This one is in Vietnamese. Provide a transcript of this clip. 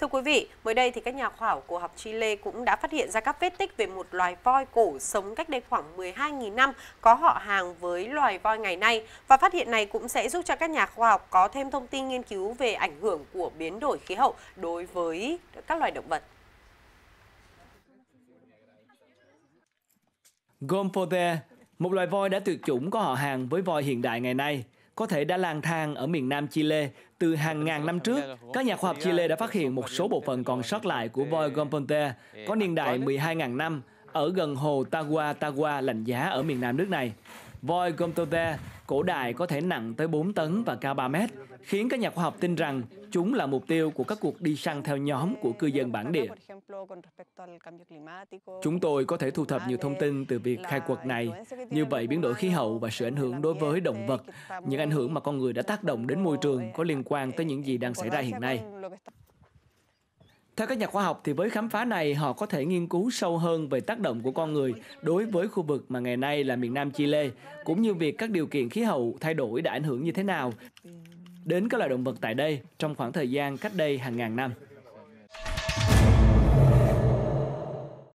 Thưa quý vị, mới đây thì các nhà khoa học của học Chile cũng đã phát hiện ra các vết tích về một loài voi cổ sống cách đây khoảng 12.000 năm có họ hàng với loài voi ngày nay và phát hiện này cũng sẽ giúp cho các nhà khoa học có thêm thông tin nghiên cứu về ảnh hưởng của biến đổi khí hậu đối với các loài động vật. Gompode, một loài voi đã tuyệt chủng có họ hàng với voi hiện đại ngày nay có thể đã lang thang ở miền nam Chile từ hàng ngàn năm trước. Các nhà khoa học Chile đã phát hiện một số bộ phận còn sót lại của voi Gomponte có niên đại 12.000 năm ở gần hồ Tagua Tagua lạnh giá ở miền nam nước này. Voi Gomponte cổ đại có thể nặng tới 4 tấn và cao 3 mét, khiến các nhà khoa học tin rằng chúng là mục tiêu của các cuộc đi săn theo nhóm của cư dân bản địa. Chúng tôi có thể thu thập nhiều thông tin từ việc khai quật này, như vậy biến đổi khí hậu và sự ảnh hưởng đối với động vật, những ảnh hưởng mà con người đã tác động đến môi trường có liên quan tới những gì đang xảy ra hiện nay. Theo các nhà khoa học thì với khám phá này, họ có thể nghiên cứu sâu hơn về tác động của con người đối với khu vực mà ngày nay là miền Nam Chile, cũng như việc các điều kiện khí hậu thay đổi đã ảnh hưởng như thế nào đến các loài động vật tại đây trong khoảng thời gian cách đây hàng ngàn năm.